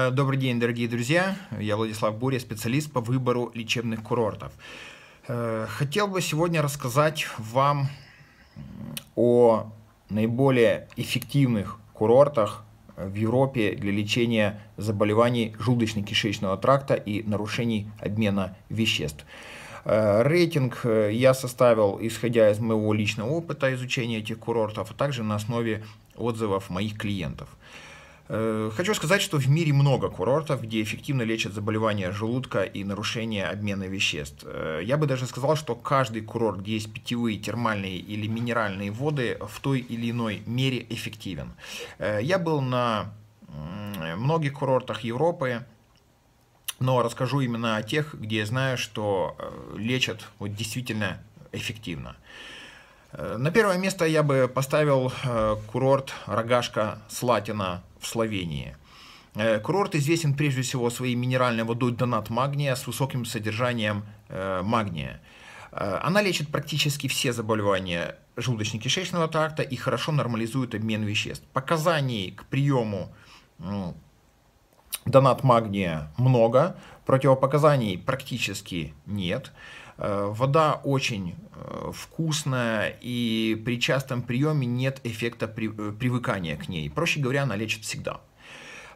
Э, добрый день, дорогие друзья. Я Владислав Буря, специалист по выбору лечебных курортов. Э, хотел бы сегодня рассказать вам о наиболее эффективных курортах в Европе для лечения заболеваний желудочно-кишечного тракта и нарушений обмена веществ. Э, рейтинг я составил, исходя из моего личного опыта изучения этих курортов, а также на основе отзывов моих клиентов. Э, хочу сказать, что в мире много курортов, где эффективно лечат заболевания желудка и нарушение обмена веществ. Э, я бы даже сказал, что каждый курорт, где есть питьевые, термальные или минеральные воды, в той или иной мере эффективен. Э, я был на многих курортах Европы, но расскажу именно о тех, где я знаю, что лечат вот действительно эффективно. На первое место я бы поставил курорт Рогашка Слатина в Словении. Э, курорт известен прежде всего своей минеральной водой донат магния с высоким содержанием э, магния. Э, она лечит практически все заболевания желудочно-кишечного тракта и хорошо нормализует обмен веществ. Показаний к приему ну, донат магния много, Противопоказаний практически нет. Э, вода очень э, вкусная, и при частом приеме нет эффекта э, привыкания к ней. Проще говоря, она лечит всегда.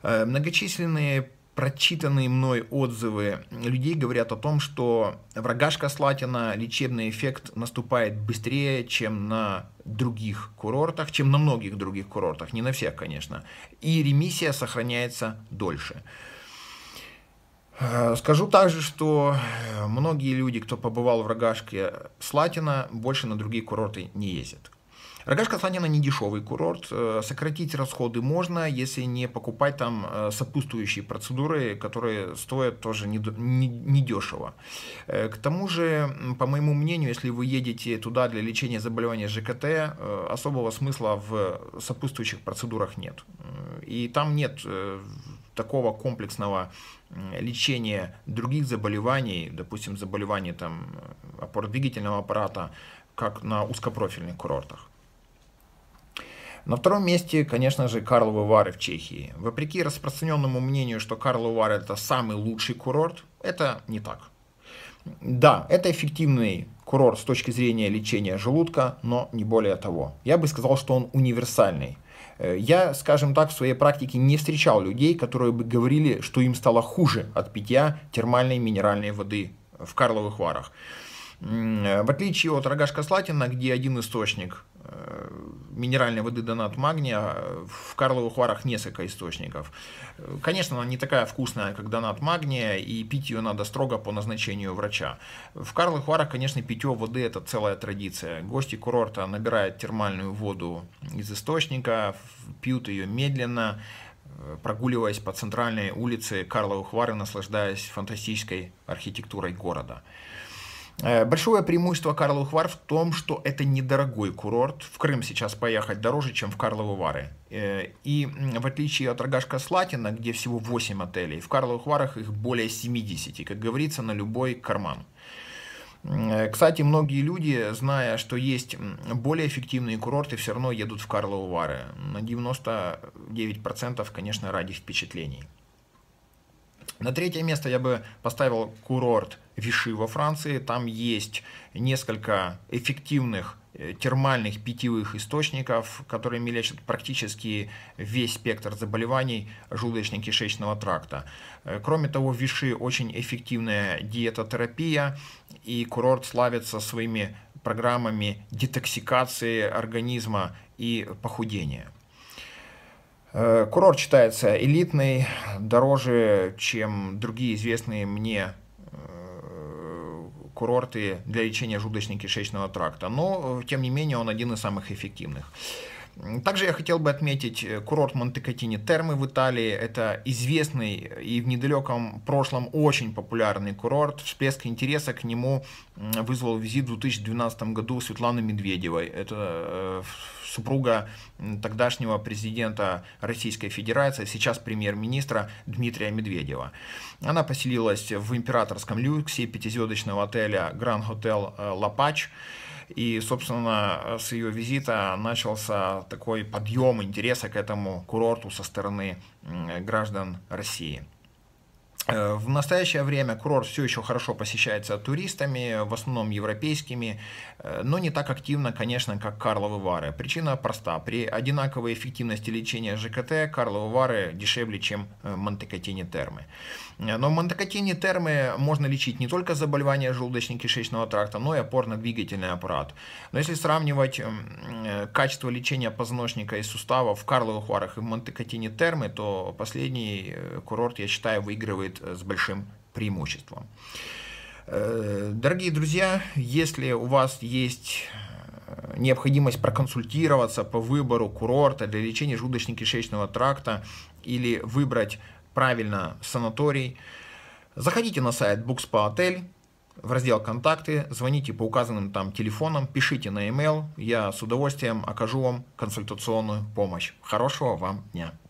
Многочисленные прочитанные мной отзывы людей говорят о том, что в врагашка Слатина лечебный эффект наступает быстрее, чем на других курортах, чем на многих других курортах, не на всех, конечно. И ремиссия сохраняется дольше. Э, скажу также, что э, многие люди, кто побывал в Рогашке Слатина, больше на другие курорты не ездят. Рогашка Слатина не дешевый курорт, э, сократить расходы можно, если не покупать там сопутствующие процедуры, которые стоят тоже недешево. К тому же, по моему мнению, если вы едете туда для лечения заболевания ЖКТ, особого смысла в сопутствующих процедурах нет. И там нет такого комплексного лечения других заболеваний, допустим, заболеваний там, э, опородвигательного аппарата, как на узкопрофильных курортах. На втором месте, конечно же, Карловы Вары в Чехии. Вопреки распространенному мнению, что Карловы Вары это самый лучший курорт, это не так. Да, это эффективный курорт с точки зрения лечения желудка, но не более того. Я бы сказал, что он универсальный. Э, я, скажем так, в своей практике не встречал людей, которые бы говорили, что им стало хуже от питья термальной минеральной воды в Карловых Варах. Э, в отличие от Рогашка-Слатина, где один источник Э, минеральной воды донат магния. В Карловых Варах несколько источников. Конечно, она не такая вкусная, как донат магния, и пить ее надо строго по назначению врача. В Карловых Варах, конечно, питье воды – это целая традиция. Гости курорта набирают термальную воду из источника, пьют ее медленно, э, прогуливаясь по центральной улице Карловых Вары, наслаждаясь фантастической архитектурой города. Э, большое преимущество Карловых Вар в том, что это недорогой курорт. В Крым сейчас поехать дороже, чем в Карловы Вары. Э, и в отличие от Рогашка Слатина, где всего 8 отелей, в Карловых Варах их более 70, как говорится, на любой карман. Э, кстати, многие люди, зная, что есть более эффективные курорты, все равно едут в Карловы Вары. На 99%, конечно, ради впечатлений. На третье место я бы поставил курорт Виши во Франции. Там есть несколько эффективных э, термальных питьевых источников, которые лечат практически весь спектр заболеваний желудочно-кишечного тракта. Э, кроме того, в Виши очень эффективная диетотерапия, и курорт славится своими программами детоксикации организма и похудения. Э, курорт считается элитный, дороже, чем другие известные мне э, курорты для лечения желудочно-кишечного тракта, но, э, тем не менее, он один из самых эффективных. Также я хотел бы отметить курорт Монтекатини Термы в Италии. Это известный и в недалеком прошлом очень популярный курорт. Всплеск интереса к нему вызвал визит в 2012 году Светланы Медведевой. Это супруга тогдашнего президента Российской Федерации, сейчас премьер-министра Дмитрия Медведева. Она поселилась в императорском люксе пятизвездочного отеля Grand Hotel Лапач. Э, И, собственно, с ее визита начался такой подъем интереса к этому курорту со стороны граждан России. Э, в настоящее время курорт все еще хорошо посещается туристами, в основном европейскими, э, но не так активно, конечно, как Карловы Вары. Причина проста. При одинаковой эффективности лечения ЖКТ Карловы Вары дешевле, чем э, Монтекотини Термы. Но в Монтекотини Термы можно лечить не только заболевания желудочно-кишечного тракта, но и опорно-двигательный аппарат. Но если сравнивать эм, качество лечения позвоночника и суставов в Карловых Варах и в Монтекотини Термы, то последний курорт, я считаю, выигрывает будет э, с большим преимуществом. Э, дорогие друзья, если у вас есть э, необходимость проконсультироваться по выбору курорта для лечения желудочно-кишечного тракта или выбрать правильно санаторий, заходите на сайт Bookspa Hotel, в раздел «Контакты», звоните по указанным там телефонам, пишите на e-mail, я с удовольствием окажу вам консультационную помощь. Хорошего вам дня!